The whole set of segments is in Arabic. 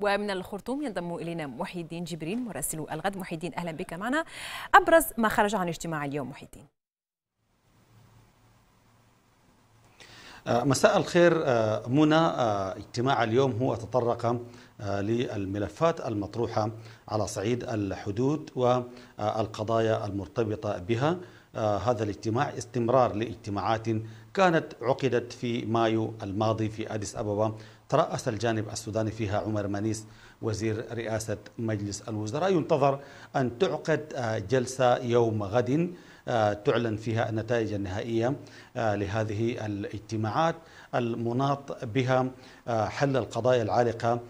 ومن الخرطوم ينضم الينا محي الدين جبرين مراسل الغد محي الدين اهلا بك معنا ابرز ما خرج عن اجتماع اليوم محي الدين آه، مساء الخير آه، منى آه، اجتماع اليوم هو تطرق للملفات المطروحه على صعيد الحدود والقضايا المرتبطه بها هذا الاجتماع استمرار لاجتماعات كانت عقدت في مايو الماضي في اديس ابابا ترأس الجانب السوداني فيها عمر منيس وزير رئاسة مجلس الوزراء ينتظر أن تعقد آه، جلسة يوم غد آه، تعلن فيها النتائج النهائية آه، لهذه الاجتماعات المناط بها حل القضايا العالقة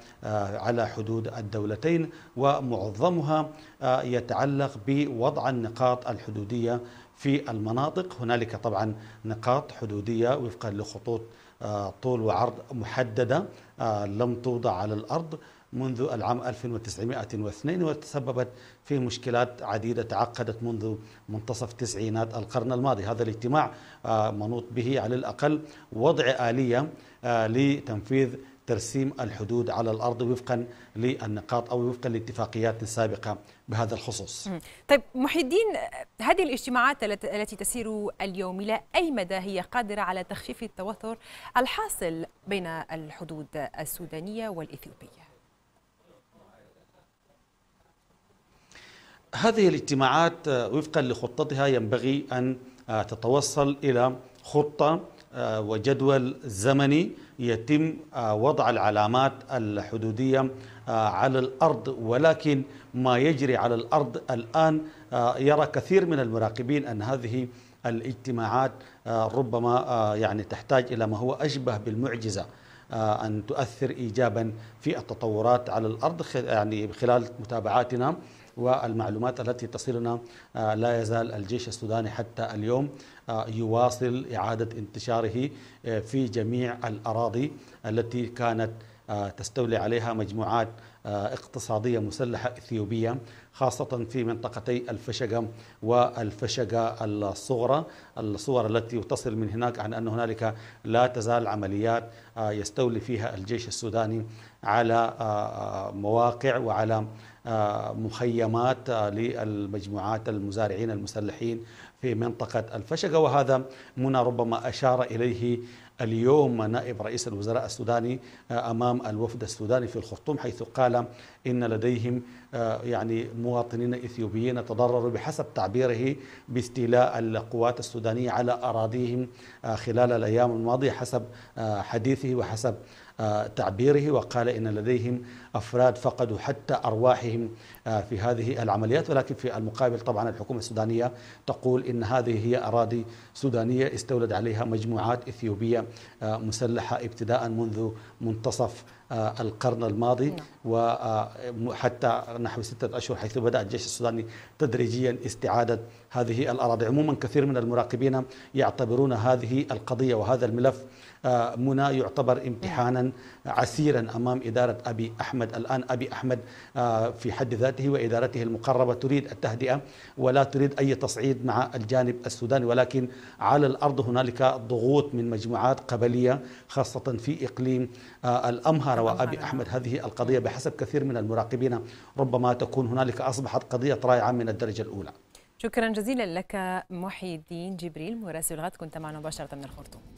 على حدود الدولتين ومعظمها يتعلق بوضع النقاط الحدودية في المناطق هنالك طبعا نقاط حدودية وفقا لخطوط آه، طول وعرض محددة آه، لم توضع على الأرض منذ العام 1902 وتسببت في مشكلات عديدة تعقدت منذ منتصف تسعينات القرن الماضي هذا الاجتماع آه، منوط به على الأقل وضع آلية لتنفيذ ترسيم الحدود على الأرض وفقا للنقاط أو وفقا لاتفاقيات سابقة بهذا الخصوص طيب محي الدين هذه الاجتماعات التي تسير اليوم إلى أي مدى هي قادرة على تخفيف التوتر الحاصل بين الحدود السودانية والإثيوبية هذه الاجتماعات وفقا لخطتها ينبغي أن تتوصل إلى خطة آه، وجدول زمني يتم آه، وضع العلامات الحدودية آه، على الأرض ولكن ما يجري على الأرض الآن يرى كثير من المراقبين أن هذه الاجتماعات ربما يعني تحتاج إلى ما هو أشبه بالمعجزة آه، أن تؤثر إيجابا في التطورات على الأرض يعني خلال متابعاتنا والمعلومات التي تصلنا آه، لا يزال الجيش السوداني حتى اليوم آه، يواصل إعادة انتشاره في جميع الأراضي التي كانت آه، تستولي عليها مجموعات آه، اقتصادية مسلحة إثيوبية خاصة في منطقتي الفشقة والفشقة الصغرى الصور التي تصل من هناك عن أن هنالك لا تزال عمليات آه، يستولي فيها الجيش السوداني على مواقع وعلى مخيمات للمجموعات المزارعين المسلحين في منطقة الفشقة وهذا منى ربما أشار إليه اليوم نائب رئيس الوزراء السوداني آه، أمام الوفد السوداني في الخرطوم حيث قال إن لديهم آه، يعني مواطنين إثيوبيين تضرروا بحسب تعبيره باستيلاء القوات السودانية على أراضيهم آه، خلال الأيام الماضية حسب حديثه وحسب تعبيره وقال إن لديهم أفراد فقدوا حتى أرواحهم آه، في هذه العمليات ولكن في المقابل طبعا الحكومة السودانية تقول إن هذه هي أراضي سودانية استولد عليها مجموعات إثيوبية آه، مسلحة ابتداء منذ منتصف آه، القرن الماضي نعم. وحتى نحو ستة أشهر حيث بدأ الجيش السوداني تدريجيا استعادة هذه الأراضي عموما كثير من المراقبين يعتبرون هذه القضية وهذا الملف منى يعتبر امتحانا عسيرا أمام إدارة أبي أحمد أحمد الآن أبي أحمد آه، في حد ذاته وإدارته المقربة تريد التهدئة ولا تريد أي تصعيد مع الجانب السوداني ولكن على الأرض هنالك ضغوط من مجموعات قبلية خاصة في إقليم آه، الأمهر وأبي أحمد هذه القضية بحسب كثير من المراقبين ربما تكون هنالك أصبحت قضية رائعة من الدرجة الأولى شكرا جزيلا لك محي الدين جبريل مراسل الغد كنت معنا مباشرة من الخرطوم